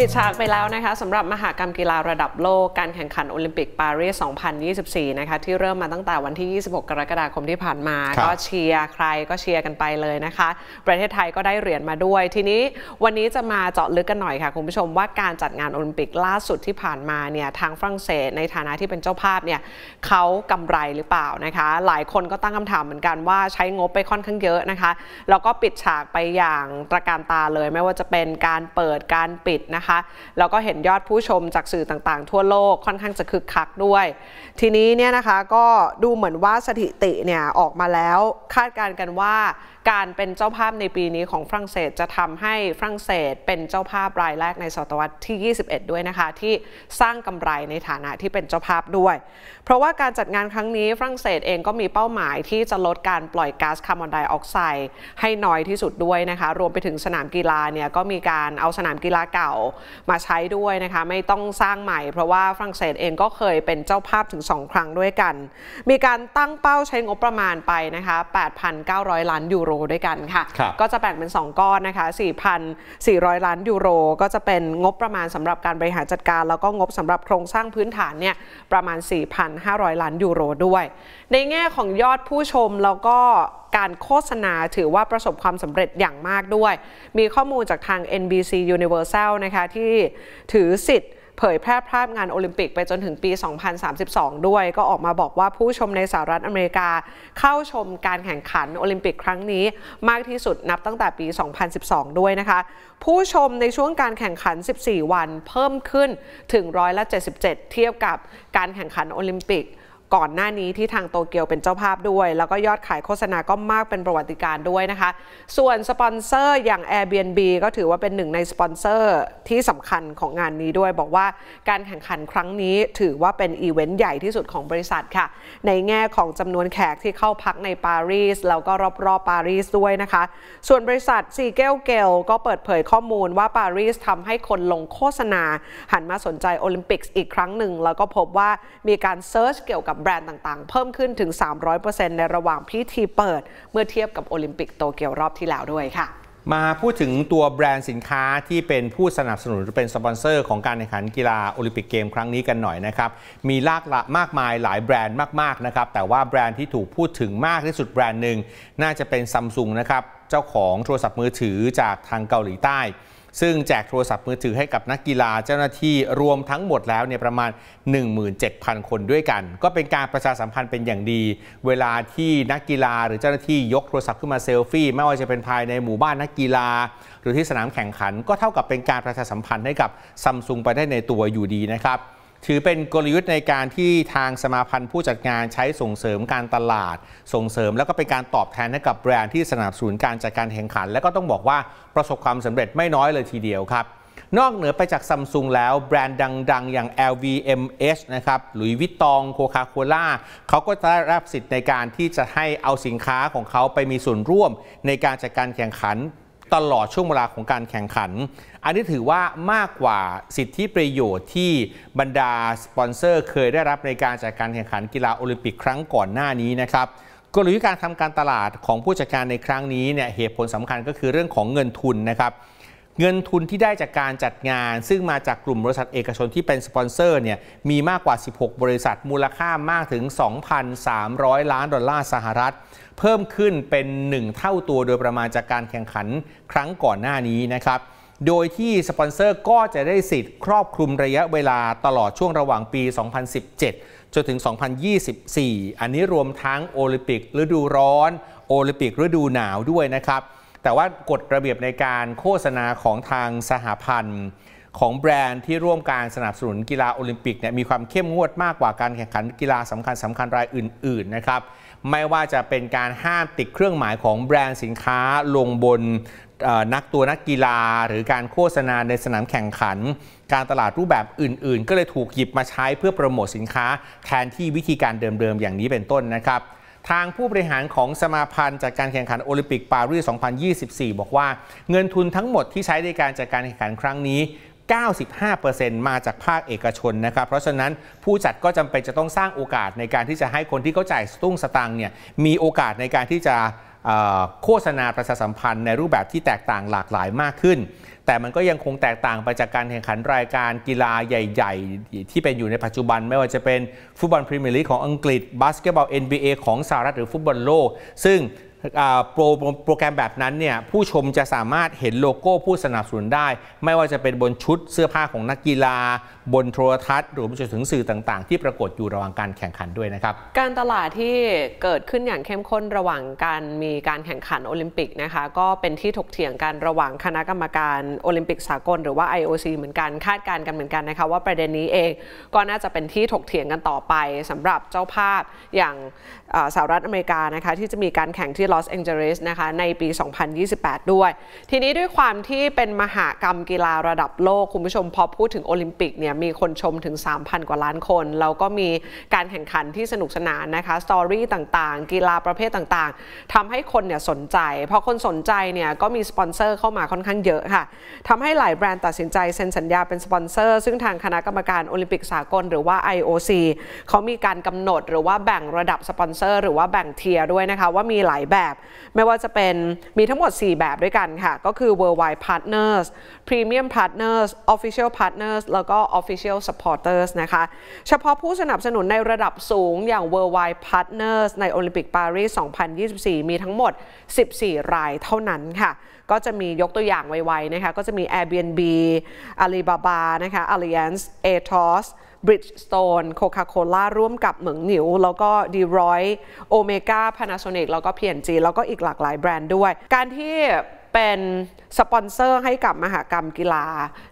ปิดฉากไปแล้วนะคะสำหรับมหากรรมกีฬาระดับโลกการแข่งขันโอลิมปิกปารีส 2024 นะคะ ที่เริ่มมาตั้งแต่วันที่ 26 กรกฎาคมที่ผ่านมา ก็เชียร์ใครก็เชียร์กันไปเลยนะคะ ประเทศไทยก็ได้เหรียญมาด้วย ทีนี้วันนี้จะมาเจาะลึกกันหน่อยค่ะ คุณผู้ชมว่าการจัดงานโอลิมปิกล่าสุดที่ผ่านมาเนี่ย ทางฝรั่งเศสในฐานะที่เป็นเจ้าภาพเนี่ยเขากำไรหรือเปล่านะคะ หลายคนก็ตั้งคำถามเหมือนกันว่า ใช้งบไปค่อนข้างเยอะนะคะแล้วก็ปิดฉากไปอย่างตระการตาเลยไม่ว่าจะเป็นการเปิดการปิดนะะคะแล้วก็เห็นยอดผู้ชมจากสื่อต่างๆทั่วโลกค่อนข้างจะคึกคักด้วย ทีนี้เนี่ยนะคะก็ดูเหมือนว่าสถิติเนี่ยออกมาแล้ว คาดการณ์กันว่าการเป็นเจ้าภาพในปีนี้ของฝรั่งเศสจะทำให้ฝรั่งเศสเป็นเจ้าภาพรายแรก ในศตวรรษที่ 21 ด้วยนะคะที่สร้างกำไรในฐานะที่เป็นเจ้าภาพด้วย เพราะว่าการจัดงานครั้งนี้ฝรั่งเศสเองก็มีเป้าหมาย ที่จะลดการปล่อยก๊าซคาร์บอนไดออกไซด์ให้น้อยที่สุดด้วยนะคะรวมไปถึงสนามกีฬาเนี่ยก็มีการเอาสนามกีฬาเก่ามาใช้ด้วยนะคะไม่ต้องสร้างใหม่ เพราะว่าฝรั่งเศสเองก็เคยเป็นเจ้าภาพถึง 2 ครั้งด้วยกัน มีการตั้งเป้าใช้งบประมาณไปนะคะ8,900ล้านยูโรโรด้วยกันค่ะ ก็จะแบ่งเป็น 2 ก้อนนะคะ 4,400 ล้านยูโรก็จะเป็นงบประมาณสำหรับการบริหารจัดการแล้วก็งบสำหรับโครงสร้างพื้นฐานเนี่ย ประมาณ 4,500 ล้านยูโรด้วย ในแง่ของยอดผู้ชมแล้วก็การโฆษณาถือว่าประสบความสำเร็จอย่างมากด้วย มีข้อมูลจากทาง NBC Universal นะคะที่ถือสิทธิ์เผยแพร่ภาพงานโอลิมปิกไปจนถึงปี 2032 ด้วยก็ออกมาบอกว่าผู้ชมในสหรัฐอเมริกา เข้าชมการแข่งขันโอลิมปิกครั้งนี้ มากที่สุดนับตั้งแต่ปี 2012 ด้วยนะคะ ผู้ชมในช่วงการแข่งขัน 14 วัน เพิ่มขึ้นถึงร้อยละ77 เทียบกับการแข่งขันโอลิมปิกก่อนหน้านี้ที่ทางโตเกียวเป็นเจ้าภาพด้วย แล้วก็ยอดขายโฆษณาก็มากเป็นประวัติการด้วยนะคะส่วนสปอนเซอร์อย่าง Airbnb ก็ถือว่าเป็นหนึ่งในสปอนเซอร์ที่สำคัญของงานนี้ด้วยบอกว่าการแข่งขันครั้งนี้ถือว่าเป็นอีเวนต์ใหญ่ที่สุดของบริษัทค่ะในแง่ของจำนวนแขกที่เข้าพักในปารีสแล้วก็รอบๆปารีสด้วยนะคะส่วนบริษัทซีเกลเกลก็เปิดเผยข้อมูลว่าปารีสทำให้คนลงโฆษณาหันมาสนใจโอลิมปิกอีกครั้งหนึ่งแล้วก็พบว่ามีการเซิร์ชเกี่ยวกับแบรนด์ต่าง ๆ เพิ่มขึ้นถึง 300%ในระหว่างพิธีเปิด เมื่อเทียบกับโอลิมปิกโตเกียวรอบที่แล้วด้วยค่ะมาพูดถึงตัวแบรนด์สินค้าที่เป็นผู้สนับสนุนเป็นสปอนเซอร์ของการแข่งขันกีฬาโอลิมปิกเกมครั้งนี้กันหน่อยนะครับมีลากละมากมายหลายแบรนด์มาก ๆ นะครับ แต่ว่าแบรนด์ที่ถูกพูดถึงมากที่สุดแบรนด์หนึ่งน่าจะเป็นซัมซุงนะครับเจ้าของโทรศัพท์มือถือจากทางเกาหลีใต้ซึ่งแจกโทรศัพท์มือถือให้กับนักกีฬา เจ้าหน้าที่รวมทั้งหมดแล้วเนี่ยประมาณ 17,000 คนด้วยกัน ก็เป็นการประชาสัมพันธ์เป็นอย่างดี เวลาที่นักกีฬา หรือเจ้าหน้าที่ยกโทรศัพท์ขึ้นมาเซลฟี่ไม่ว่าจะเป็นภายในหมู่บ้านนักกีฬา หรือที่สนามแข่งขันก็เท่ากับเป็นการประชาสัมพันธ์ให้กับซัมซุงไปได้ในตัวอยู่ดีนะครับถือเป็นกลยุทธ์ในการที่ทางสมาพันธ์ผู้จัดงานใช้ส่งเสริมการตลาด ส่งเสริมแล้วก็เป็นการตอบแทนให้กับแบรนด์ที่สนับสนุนการจัดการแข่งขัน และก็ต้องบอกว่าประสบความสำเร็จไม่น้อยเลยทีเดียวครับ นอกเหนือไปจากซัมซุงแล้วแบรนด์ดังๆ อย่าง LVMH นะครับหลุยวิตตองโคคาโคล่าเขาก็จะได้รับสิทธิ์ในการที่จะให้เอาสินค้าของเขาไปมีส่วนร่วมในการจัดการแข่งขันตลอดช่วงเวลาของการแข่งขัน อันนี้ถือว่ามากกว่าสิทธิประโยชน์ที่บรรดาสปอนเซอร์เคยได้รับในการจัดการแข่งขันกีฬาโอลิมปิกครั้งก่อนหน้านี้นะครับ กลยุทธ์การทำการตลาดของผู้จัดการในครั้งนี้เนี่ย เหตุผลสำคัญก็คือเรื่องของเงินทุนนะครับเงินทุนที่ได้จากการจัดงานซึ่งมาจากกลุ่มบริษัทเอกชนที่เป็นสปอนเซอร์เนี่ยมีมากกว่า 16 บริษัทมูลค่ามากถึง 2,300 ล้านดอลลาร์สหรัฐ เพิ่มขึ้นเป็น 1 เท่าตัวโดยประมาณจากการแข่งขันครั้งก่อนหน้านี้นะครับโดยที่สปอนเซอร์ก็จะได้สิทธิ์ครอบคลุมระยะเวลาตลอดช่วงระหว่างปี 2017 จนถึง 2024 อันนี้รวมทั้งโอลิมปิกฤดูร้อนโอลิมปิกฤดูหนาวด้วยนะครับแต่ว่ากฎระเบียบในการโฆษณาของทางสหพันธ์ของแบรนด์ที่ร่วมการสนับสนุนกีฬาโอลิมปิกเนี่ยมีความเข้มงวดมากกว่าการแข่งขันกีฬาสำคัญสำคัญรายอื่นๆนะครับ ไม่ว่าจะเป็นการห้ามติดเครื่องหมายของแบรนด์สินค้าลงบนนักตัวนักกีฬา หรือการโฆษณาในสนามแข่งขัน การตลาดรูปแบบอื่นๆ ก็เลยถูกหยิบมาใช้เพื่อโปรโมทสินค้าแทนที่วิธีการเดิมๆอย่างนี้เป็นต้นนะครับทางผู้บริหารของสมาพันธ์จัดการแข่งขัน โอลิมปิก ปารีส 2024 บอกว่า เงินทุนทั้งหมดที่ใช้ในการจัดการแข่งขันครั้งนี้ 95%มาจากภาคเอกชนนะครับ เพราะฉะนั้นผู้จัดก็จำเป็นจะต้องสร้างโอกาสในการที่จะให้คนที่เขาจ่ายตุ้งสตังเนี่ยมีโอกาสในการที่จะโฆษณาประชาสัมพันธ์ในรูปแบบที่แตกต่างหลากหลายมากขึ้น แต่มันก็ยังคงแตกต่างไปจากการแข่งขันรายการกีฬาใหญ่ ๆ ที่เป็นอยู่ในปัจจุบันไม่ว่าจะเป็นฟุตบอลพรีเมียร์ลีกของอังกฤษบาสเกตบอล NBA ของสหรัฐหรือฟุตบอลโลกซึ่งโปรโปรแกรมแบบนั้นเนี่ยผู้ชมจะสามารถเห็นโลโก้ผู้สนับสนุนได้ ไม่ว่าจะเป็นบนชุดเสื้อผ้าของนักกีฬาบนโทรทัศน์ หรือจนถึงสื่อต่างๆ ที่ปรากฏอยู่ระหว่างการแข่งขันด้วยนะครับ การตลาดที่เกิดขึ้นอย่างเข้มข้นระหว่างการมีการแข่งขันโอลิมปิกนะคะ ก็เป็นที่ถกเถียงกัน ระหว่างคณะกรรมการโอลิมปิกสากล หรือว่า IOC เหมือนกันคาดการณ์กันเหมือนกันนะคะว่าประเด็นนี้เองก็น่าจะเป็นที่ถกเถียงกันต่อไป สำหรับเจ้าภาพอย่างสหรัฐอเมริกานะคะที่จะมีการแข่งที่ลอสแองเจลิสนะคะในปี 2028 ด้วย ทีนี้ด้วยความที่เป็นมหากรรมกีฬาระดับโลกคุณผู้ชมพอพูดถึงโอลิมปิกเนี่ยมีคนชมถึง 3,000 กว่าล้านคนแล้วก็มีการแข่งขันที่สนุกสนานนะคะสตอรี่ต่างๆกีฬาประเภทต่างๆ ทำให้คนเนี่ยสนใจพอคนสนใจเนี่ยก็มีสปอนเซอร์เข้ามาค่อนข้างเยอะค่ะทำให้หลายแบรนด์ตัดสินใจเซ็นสัญญาเป็นสปอนเซอร์ซึ่งทางคณะกรรมการโอลิมปิกสากลหรือว่า IOC เขามีการกำหนดหรือว่าแบ่งระดับสปอนเซอร์หรือว่าแบ่งเทียร์ด้วยนะคะว่ามีหลายแบบไม่ว่าจะเป็นมีทั้งหมด 4 แบบด้วยกันค่ะก็คือ Worldwide Partners Premium Partners Official Partners แล้วก็ Official Supporters นะคะเฉพาะผู้สนับสนุนในระดับสูงอย่าง Worldwide Partners ในโอลิมปิกปารีส2024 มีทั้งหมด 14 รายเท่านั้นค่ะก็จะมียกตัวอย่างไวๆนะคะก็จะมี Airbnb Alibaba นะคะ Alliance Atos Bridgestone Coca-Cola ร่วมกับเหมืองหนิวแล้วก็ d r o y Omega Panasonic แล้วก็ p จ g แล้วก็อีกหลากหลายแบรนด์ด้วย การที่เป็นสปอนเซอร์ให้กับมหากรรมกีฬา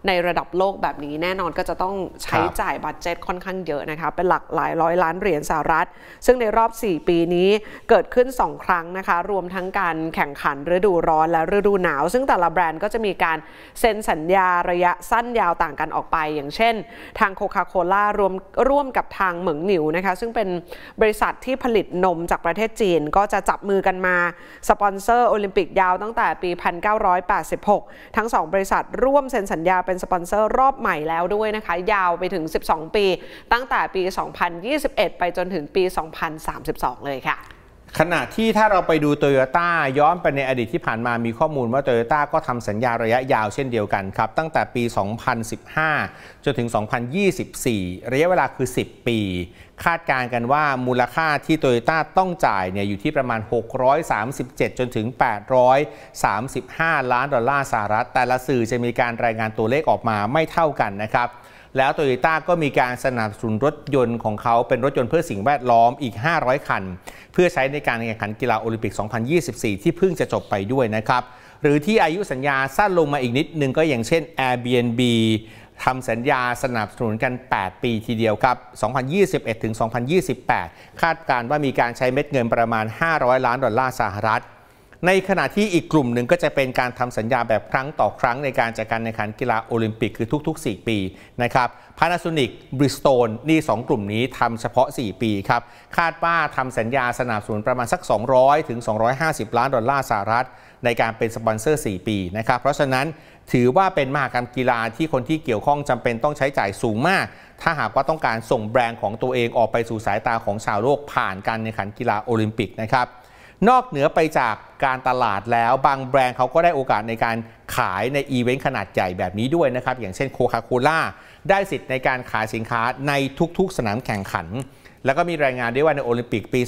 ในระดับโลกแบบนี้แน่นอนก็จะต้องใช้จ่ายบัตเจ็ตค่อนข้างเยอะนะคะเป็นหลักหลายร้อยล้านเหรียญสหรัฐ ซึ่งในรอบ 4 ปีนี้เกิดขึ้น 2 ครั้งนะคะรวมทั้งการแข่งขันฤดูร้อนและฤดูหนาว ซึ่งแต่ละแบรนด์ก็จะมีการเซ็นสัญญาระยะสั้นยาวต่างกันออกไป อย่างเช่น ทางโคคาโคล่ารวมร่วมกับทางเหมิงหนิวนะคะซึ่งเป็นบริษัทที่ผลิตนมจากประเทศจีนก็จะจับมือกันมา สปอนเซอร์โอลิมปิกยาวตั้งแต่ปี1 1 9 8 6 ทั้ง 2บริษัทร่วมเซ็นสัญญาเป็นสปอนเซอร์รอบใหม่แล้วด้วยนะคะ ยาวไปถึง 12 ปี ตั้งแต่ปี 2021 ไปจนถึงปี 2032 เลยค่ะ ขณะที่ถ้าเราไปดูโตโยต้าย้อนไปในอดีตที่ผ่านมามีข้อมูลว่าโตโยต้าก็ทำสัญญาระยะยาวเช่นเดียวกันครับ ตั้งแต่ปี 2015 จนถึง 2024 ระยะเวลาคือ 10 ปีคาดการณ์กันว่ามูลค่าที่โตโยต้าต้องจ่ายเนี่ยอยู่ที่ประมาณ 637 จนถึง 835 ล้านดอลลาร์สหรัฐ แต่ละสื่อจะมีการรายงานตัวเลขออกมาไม่เท่ากันนะครับแล้วโตโยต้าก็มีการสนับสนุนรถยนต์ของเขาเป็นรถยนต์เพื่อสิ่งแวดล้อมอีก 500 คัน เพื่อใช้ในการแข่งขันกีฬาโอลิมปิก 2024 ที่เพิ่งจะจบไปด้วยนะครับหรือที่อายุสัญญาสั้นลงมาอีกนิดนึงก็อย่างเช่น Airbnb ทำสัญญาสนับสนุนกัน 8 ปีทีเดียวครับ 2021 ถึง 2028 คาดการว่ามีการใช้เม็ดเงินประมาณ 500 ล้านดอลลาร์สหรัฐ ในขณะที่อีกกลุ่มหนึ่งก็จะเป็นการทำสัญญาแบบครั้งต่อครั้งในการจัดการแข่งขันกีฬาโอลิมปิกคือทุก ๆ 4 ปีนะครับ Panasonic Bridgestone นี่ 2 กลุ่มนี้ทำเฉพาะ 4 ปีครับ คาดว่าทำสัญญาสนับสนุนประมาณสัก 200ถึง250 ล้านดอลลาร์สหรัฐในการเป็นสปอนเซอร์ 4 ปีนะครับเพราะฉะนั้นถือว่าเป็นมหากรรมกีฬาที่คนที่เกี่ยวข้องจำเป็นต้องใช้จ่ายสูงมาก ถ้าหากว่าต้องการส่งแบรนด์ของตัวเองออกไปสู่สายตาของชาวโลกผ่านการแข่งขันกีฬาโอลิมปิกนะครับนอกเหนือไปจากการตลาดแล้ว บางแบรนด์เขาก็ได้โอกาสในการขายในอีเวนต์ขนาดใหญ่แบบนี้ด้วยนะครับอย่างเช่นโคคาโคล่าได้สิทธิ์ในการขายสินค้าในทุกๆ สนามแข่งขันแล้วก็มีรายงานด้วยว่าในโอลิมปิกปี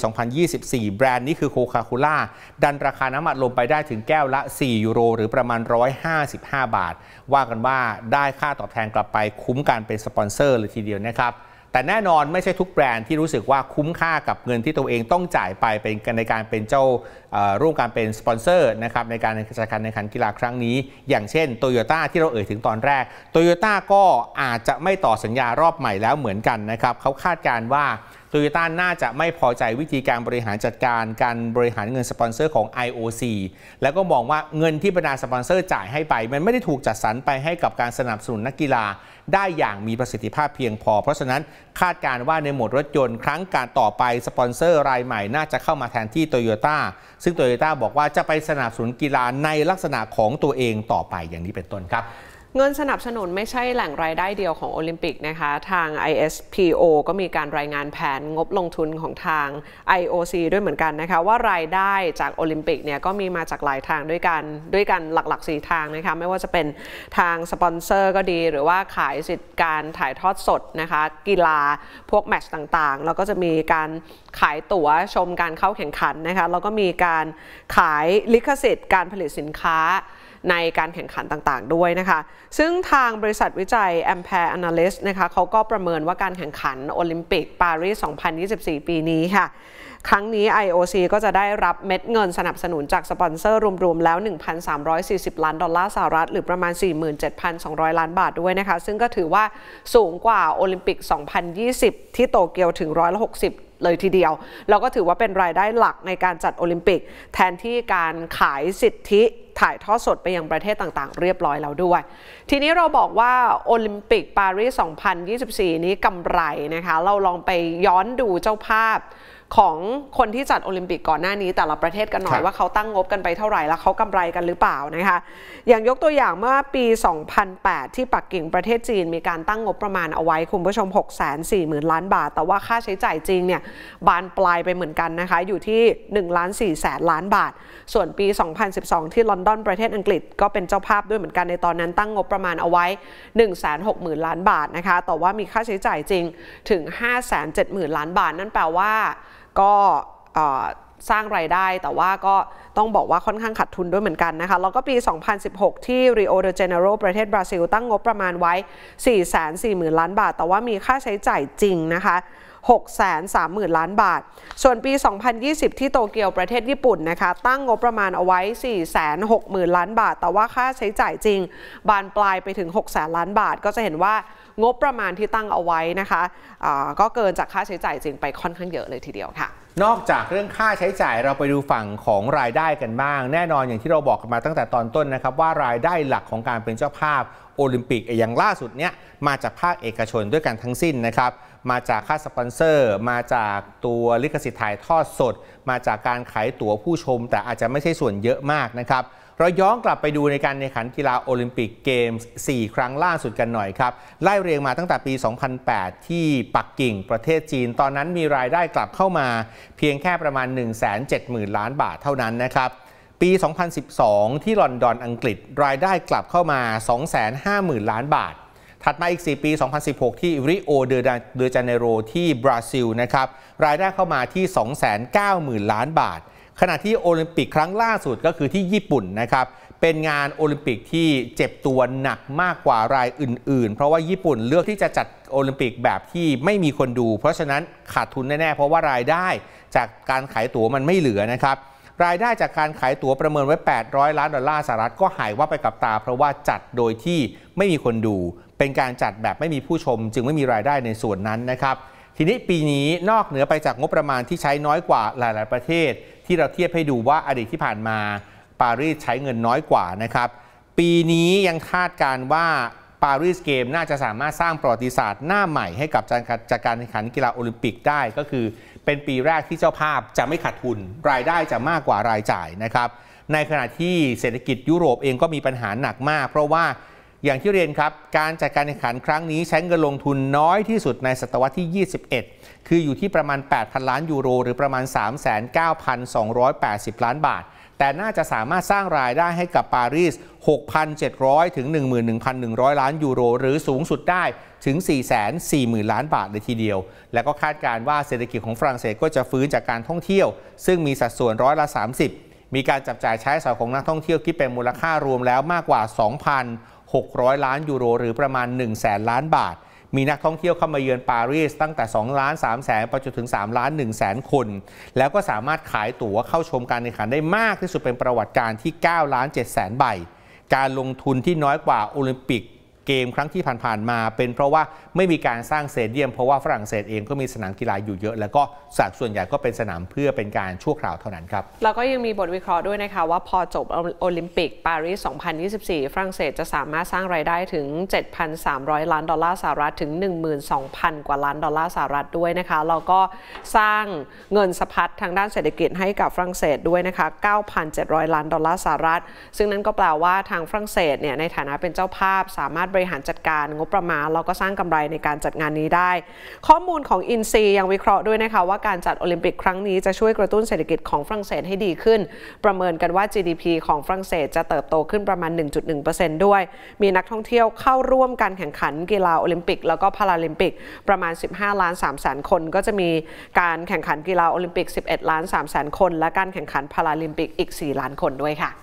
2024 แบรนด์นี้คือโคคาโคล่าดันราคาน้ำมันลมไปได้ถึงแก้วละ4ยูโรหรือประมาณ 155 บาท ว่ากันว่าได้ค่าตอบแทนกลับไปคุ้มการเป็นสปอนเซอร์เลยทีเดียวนะครับแต่แน่นอนไม่ใช่ทุกแบรนด์ที่รู้สึกว่าคุ้มค่ากับเงินที่ตัวเองต้องจ่ายไปเป็นในการเป็นเจ้าร่วมการเป็นสปอนเซอร์นะครับในการจัดการแข่งขันกีฬาครั้งนี้ อย่างเช่น t o โยต้ที่เราเอ่ยถึงตอนแรก t o โยต้ก็อาจจะไม่ต่อสัญญารอบใหม่แล้วเหมือนกันนะครับเขาคาดการว่าโตโยต้าน่าจะไม่พอใจวิธีการบริหารจัดการการบริหารเงินสปอนเซอร์ของ IOC แล้วก็มองว่าเงินที่บรรดาสปอนเซอร์จ่ายให้ไป มันไม่ได้ถูกจัดสรรไปให้กับการสนับสนุนนักกีฬาได้อย่างมีประสิทธิภาพเพียงพอเพราะฉะนั้นคาดการว่าในหมวดรถยนต์ครั้งการต่อไปสปอนเซอร์รายใหม่น่าจะเข้ามาแทนที่โตโยต้าซึ่งโตโยต้าบอกว่าจะไปสนับสนุนกีฬาในลักษณะของตัวเองต่อไปอย่างนี้เป็นต้นครับเงินสนับสนุนไม่ใช่แหล่งรายได้เดียวของโอลิมปิกนะคะ ทาง ISPO ก็มีการรายงานแผนงบลงทุนของทาง IOC ด้วยเหมือนกันนะคะว่ารายได้จากโอลิมปิกเนี่ยก็มีมาจากหลายทางด้วยกันด้วยกันหลักๆ4ทางนะคะไม่ว่าจะเป็นทางสปอนเซอร์ก็ดีหรือว่าขายสิทธิ์การถ่ายทอดสดนะคะกีฬาพวกแมตช์ต่างๆแล้วก็จะมีการขายตั๋วชมการเข้าแข่งขันนะคะแล้วก็มีการขายลิขสิทธิ์ การผลิตสินค้าในการแข่งขันต่างๆด้วยนะคะ ซึ่งทางบริษัทวิจัย a m p a r e Analyst นะคะเขาก็ประเมินว่าการแข่งขันโอลิมปิกปารีส2024 ปีนี้ค่ะ ครั้งนี้ IOC ก็จะได้รับเม็ดเงินสนับสนุนจากสปอนเซอร์รวมๆ แล้ว 1,340 ล้านดอลลาร์สหรัฐ หรือประมาณ 47,200 ล้านบาทด้วยนะคะ ซึ่งก็ถือว่าสูงกว่าโอลิมปิก 2020 ที่โตเกียวถึง 160เลยทีเดียวแล้วก็ถือว่าเป็นรายได้หลักในการจัดโอลิมปิก แทนที่การขายสิทธิถ่ายทอดสดไปยังประเทศต่างๆ เรียบร้อยแล้วด้วย ทีนี้เราบอกว่า โอลิมปิกปารีส2024 นี้กำไรนะคะ เราลองไปย้อนดูเจ้าภาพของคนที่จัดโอลิมปิกก่อนหน้านี้แต่ละประเทศกันหน่อยว่าเขาตั้งงบกันไปเท่าไหร่แล้วเขากำไรกันหรือเปล่านะคะอย่างยกตัวอย่างเมื่อปี 2008 ที่ปักกิ่งประเทศจีน มีการตั้งงบประมาณเอาไว้คุณผู้ชม 6 4 0 0 0 0 ล้านบาท แต่ว่าค่าใช้จ่ายจริงเนี่ยบานปลายไปเหมือนกันนะคะอยู่ที่1ล้าน่แสนล้านบาท ส่วนปี 2012 ที่ลอนดอนประเทศอังกฤษก็เป็นเจ้าภาพด้วยเหมือนกันในตอนนั้นตั้งงบประมาณเอาไว้1 6 0 0 0 0 ล้านบาทนะคะแต่ว่ามีค่าใช้จ่ายจริงถึง5 7 0 0 0 0ล้านบาท นั่นแปลว่าก็สร้างไรายได้ แต่ว่าก็ต้องบอกว่าค่อนข้างขาดทุนด้วยเหมือนกันนะคะแล้วก็ปี 2016 ที่ริโอเดเจเนโรประเทศบราซิล ตั้งงบประมาณไว้ 440,000 ล้านบาท แต่ว่ามีค่าใช้จ่ายจริงนะคะ630,000ล้านบาท ส่วนปี 2020 ที่โตเกียวประเทศญี่ปุ่นนะคะตั้งงบประมาณเอาไว้ 460,000 ล้านบาท แต่ว่าค่าใช้จ่ายจริง บานปลายไปถึง 600,000ล้านบาทก็จะเห็นว่างบประมาณที่ตั้งเอาไว้นะคะะก็เกินจากค่าใช้จ่ายจริงไปค่อนข้างเยอะเลยทีเดียวค่ะ นอกจากเรื่องค่าใช้จ่ายเราไปดูฝั่งของรายได้กันบ้าง แน่นอนอย่างที่เราบอกกันมาตั้งแต่ตอนต้นนะครับว่ารายได้หลักของการเป็นเจ้าภาพโอลิมปิกอย่างล่าสุดเนี้ยมาจากภาคเอกชนด้วยกันทั้งสิ้นนะครับมาจากค่าสปอนเซอร์ มาจากตัวลิขสิทธิ์ถ่ายทอดสด มาจากการขายตั๋วผู้ชม แต่อาจจะไม่ใช่ส่วนเยอะมากนะครับ เราย้อนกลับไปดูในการในขันกีฬาโอลิมปิกเกมส์4ครั้งล่าสุดกันหน่อยครับไล่เรียงมาตั้งแต่ปี 2008 ที่ปักกิ่งประเทศจีนตอนนั้นมีรายได้กลับเข้ามาเพียงแค่ประมาณ 170,000 ล้านบาทเท่านั้นนะครับปี 2012 ที่ลอนดอนอังกฤษรายได้กลับเข้ามา 250,000ล้านบาทถัดมาอีก 4 ปี 2016 ที่ริโอเดอจาเนโรที่บราซิลนะครับ รายได้เข้ามาที่ 290,000ล้านบาท ขณะที่โอลิมปิกครั้งล่าสุดก็คือที่ญี่ปุ่นนะครับ เป็นงานโอลิมปิกที่เจ็บตัวหนักมากกว่ารายอื่น ๆ เพราะว่าญี่ปุ่นเลือกที่จะจัดโอลิมปิกแบบที่ไม่มีคนดู เพราะฉะนั้นขาดทุนแน่ๆ เพราะว่ารายได้จากการขายตั๋วมันไม่เหลือนะครับ รายได้จากการขายตั๋วประเมินไว้ 800 ล้านดอลลาร์สหรัฐก็หายว่าไปกับตาเพราะว่าจัดโดยที่ไม่มีคนดูเป็นการจัดแบบไม่มีผู้ชมจึงไม่มีรายได้ในส่วนนั้นนะครับ ทีนี้ปีนี้นอกเหนือไปจากงบประมาณที่ใช้น้อยกว่าหลาย ๆ ประเทศ ที่เราเทียบให้ดูว่าอดีตที่ผ่านมาปารีสใช้เงินน้อยกว่านะครับ ปีนี้ยังคาดการว่าปารีสเกมน่าจะสามารถสร้างประวัติศาสตร์หน้าใหม่ให้กับจัดการแข่งขันกีฬาโอลิมปิกได้ก็คือ เป็นปีแรกที่เจ้าภาพจะไม่ขาดทุน รายได้จะมากกว่ารายจ่ายนะครับ ในขณะที่เศรษฐกิจยุโรปเองก็มีปัญหาหนักมาก เพราะว่าอย่างที่เรียนครับ การจัดการแข่งขันครั้งนี้ใช้เงินลงทุนน้อยที่สุดในศตวรรษที่ 21 คืออยู่ที่ประมาณ 8,000 ล้านยูโร หรือประมาณ 39,280 ล้านบาท แต่น่าจะสามารถสร้างรายได้ให้กับปารีส 6,700 ถึง 11,100 ล้านยูโร หรือสูงสุดได้ถึง 440,000 ล้านบาทเลยทีเดียว และก็คาดการว่าเศรษฐกิจของฝรั่งเศสก็จะฟื้นจากการท่องเที่ยว ซึ่งมีสัดส่วนร้อยละ 30 มีการจับจ่ายใช้สอยของนักท่องเที่ยวคิดเป็นมูลค่ารวมแล้วมากกว่า 2,000 600 ล้านยูโรหรือประมาณ1 0 0 0แล้านบาท มีนักท่องเที่ยวเข้ามาเยือนปารีสตั้งแต่2ล้าน3แสนไปจนถึง3ล้าน1แสนคน แล้วก็สามารถขายตั๋วเข้าชมการแข่งขันได้มากที่สุดเป็นประวัติการที่9ล้าน7แสนใบ การลงทุนที่น้อยกว่า โอลิมปิกเกมครั้งที่ผ่านๆมาเป็นเพราะว่าไม่มีการสร้างเซเดียม เพราะว่าฝรั่งเศสเองก็มีสนามกีฬาอยู่เยอะ แล้วก็สัาส่วนใหญ่ก็เป็นสนามเพื่อเป็นการชั่วคราวเท่านั้นครับแล้วก็ยังมีบทวิเคราะห์ด้วยนะคะว่าพอจบโอลิมปิกปารีส 2024 ฝรั่งเศสจะสามารถสร้างรายได้ถึง 7,300 ล้านดอลลาร์สหรัฐถึง 12,000 กว่าล้านดอลลาร์สหรัฐด้วยนะคะแล้วก็สร้างเงินสะพัดทางด้านเศรษฐกิจให้กับฝรั่งเศสด้วยนะคะ 9,700 ล้านดอลลาร์สหรัฐ ซึ่งนั่นก็แปลว่าทางฝรั่งเศสเนี่ยในฐานะเป็นเจ้าภาพสามารถบริหารจัดการงบประมาณแล้วก็สร้างกำไรในการจัดงานนี้ได้ ข้อมูลของอินซียังวิเคราะห์ด้วยนะคะว่าการจัดโอลิมปิกครั้งนี้จะช่วยกระตุ้นเศรษฐกิจของฝรั่งเศสให้ดีขึ้น ประเมินกันว่า GDP ของฝรั่งเศสจะเติบโตขึ้นประมาณ 1.1%ด้วย มีนักท่องเที่ยวเข้าร่วมการแข่งขันกีฬาโอลิมปิกแล้วก็พาราลิมปิกประมาณ 15ล้าน3แสนคน ก็จะมีการแข่งขันกีฬาโอลิมปิก 11 ล้าน3แสนคน และการแข่งขันพาราลิมปิกอีก4ล้านคนด้วยค่ะ